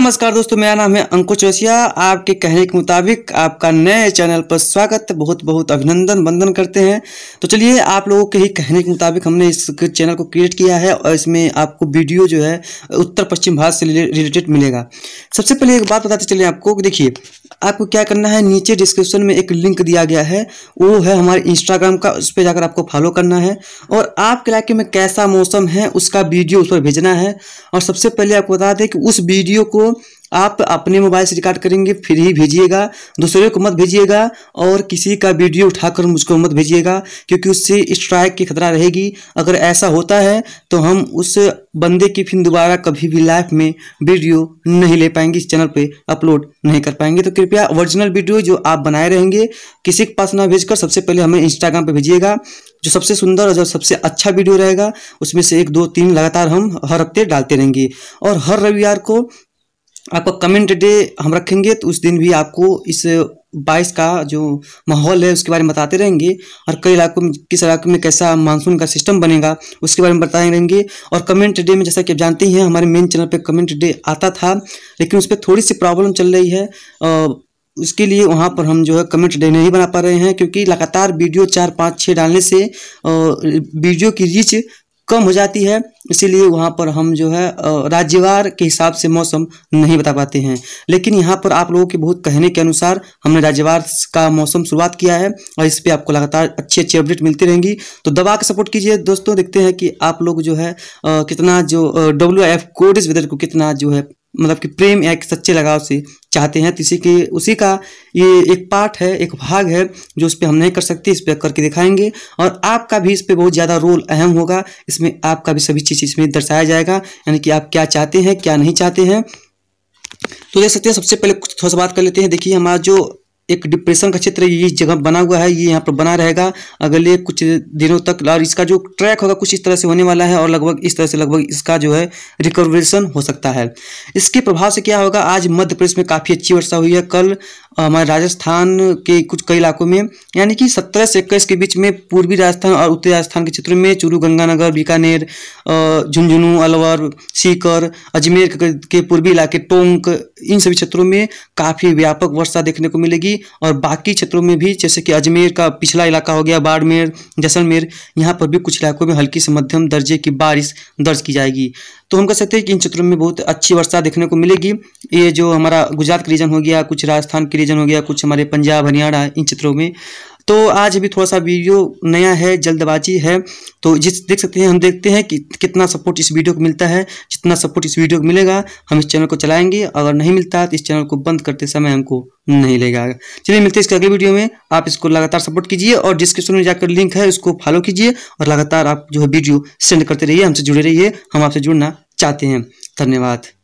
नमस्कार दोस्तों मेरा नाम है अंकुश जोशिया आपके कहने के मुताबिक आपका नए चैनल पर स्वागत बहुत बहुत अभिनंदन वंदन करते हैं तो चलिए आप लोगों के ही कहने के मुताबिक हमने इस चैनल को क्रिएट किया है और इसमें आपको वीडियो जो है उत्तर पश्चिम भारत से रिलेटेड मिलेगा सबसे पहले एक बात बताते चलिए आपको देखिए आपको क्या करना है नीचे डिस्क्रिप्शन में एक लिंक दिया गया है वो है हमारे इंस्टाग्राम का उस पर जाकर आपको फॉलो करना है और आपके इलाके में कैसा मौसम है उसका वीडियो उस पर भेजना है और सबसे पहले आपको बता दें कि उस वीडियो को आप अपने मोबाइल से रिकॉर्ड करेंगे फिर ही भेजिएगा दूसरे को मत भेजिएगा और किसी का वीडियो उठाकर मुझको मत भेजिएगा क्योंकि उससे स्ट्राइक की खतरा रहेगी अगर ऐसा होता है तो हम उस बंदे की फिर दोबारा कभी भी लाइफ में वीडियो नहीं ले पाएंगे इस चैनल पे अपलोड नहीं कर पाएंगे तो कृपया ओरिजिनल वीडियो जो आप बनाए रहेंगे किसी के पास ना भेजकर सबसे पहले हमें इंस्टाग्राम पर भेजिएगा जो सबसे सुंदर और जो सबसे अच्छा वीडियो रहेगा उसमें से एक दो तीन लगातार हम हर हफ्ते डालते रहेंगे और हर रविवार को आपका कमेंट डे हम रखेंगे तो उस दिन भी आपको इस बारिश का जो माहौल है उसके बारे में बताते रहेंगे और कई इलाकों में किस इलाके में कैसा मानसून का सिस्टम बनेगा उसके बारे में बताए रहेंगे और कमेंट डे में जैसा कि आप जानते हैं हमारे मेन चैनल पे कमेंट डे आता था लेकिन उस पर थोड़ी सी प्रॉब्लम चल रही है उसके लिए वहाँ पर हम जो है कमेंट डे नहीं बना पा रहे हैं क्योंकि लगातार वीडियो चार पाँच छः डालने से वीडियो की रीच कम हो जाती है इसीलिए वहाँ पर हम जो है राज्यवार के हिसाब से मौसम नहीं बता पाते हैं लेकिन यहाँ पर आप लोगों के बहुत कहने के अनुसार हमने राज्यवार का मौसम शुरुआत किया है और इस पर आपको लगातार अच्छी अच्छी अपडेट मिलती रहेंगी तो दबा के सपोर्ट कीजिए दोस्तों देखते हैं कि आप लोग जो है कितना जो डब्ल्यू एफ कोडिस वेदर को कितना जो है मतलब कि प्रेम या सच्चे लगाव से चाहते हैं तो इसी के उसी का ये एक पार्ट है एक भाग है जो इस पर हम नहीं कर सकते इस पर करके दिखाएंगे और आपका भी इस पर बहुत ज़्यादा रोल अहम होगा इसमें आपका भी सभी चीज़ इसमें दर्शाया जाएगा यानी कि आप क्या चाहते हैं क्या नहीं चाहते हैं तो देख सकते हैं सबसे पहले कुछ थोड़ा सा बात कर लेते हैं देखिए हमारा जो एक डिप्रेशन का क्षेत्र ये जगह बना हुआ है ये यहाँ पर बना रहेगा अगले कुछ दिनों तक और इसका जो ट्रैक होगा कुछ इस तरह से होने वाला है और लगभग इस तरह से लगभग इसका जो है रिकवरेशन हो सकता है इसके प्रभाव से क्या होगा आज मध्य प्रदेश में काफ़ी अच्छी वर्षा हुई है कल हमारे राजस्थान के कुछ कई इलाकों में यानी कि सत्रह से इक्कीस के बीच में पूर्वी राजस्थान और उत्तरी राजस्थान के क्षेत्रों में चूरू गंगानगर बीकानेर झुंझुनू अलवर सीकर अजमेर के पूर्वी इलाके टोंक इन सभी क्षेत्रों में काफ़ी व्यापक वर्षा देखने को मिलेगी और बाकी क्षेत्रों में भी जैसे कि अजमेर का पिछला इलाका हो गया बाड़मेर जैसलमेर यहाँ पर भी कुछ इलाकों में हल्की से मध्यम दर्जे की बारिश दर्ज की जाएगी तो हम कह सकते हैं कि इन क्षेत्रों में बहुत अच्छी वर्षा देखने को मिलेगी ये जो हमारा गुजरात का रीजन हो गया कुछ राजस्थान के रीजन हो गया कुछ हमारे पंजाब हरियाणा इन क्षेत्रों में तो आज अभी थोड़ा सा वीडियो नया है जल्दबाजी है तो जिस देख सकते हैं हम देखते हैं कि कितना सपोर्ट इस वीडियो को मिलता है जितना सपोर्ट इस वीडियो को मिलेगा हम इस चैनल को चलाएंगे अगर नहीं मिलता तो इस चैनल को बंद करते समय हमको नहीं लेगा चलिए मिलते हैं इसके अगले वीडियो में आप इसको लगातार सपोर्ट कीजिए और डिस्क्रिप्शन में जाकर लिंक है उसको फॉलो कीजिए और लगातार आप जो है वीडियो सेंड करते रहिए हमसे जुड़े रहिए हम आपसे जुड़ना चाहते हैं धन्यवाद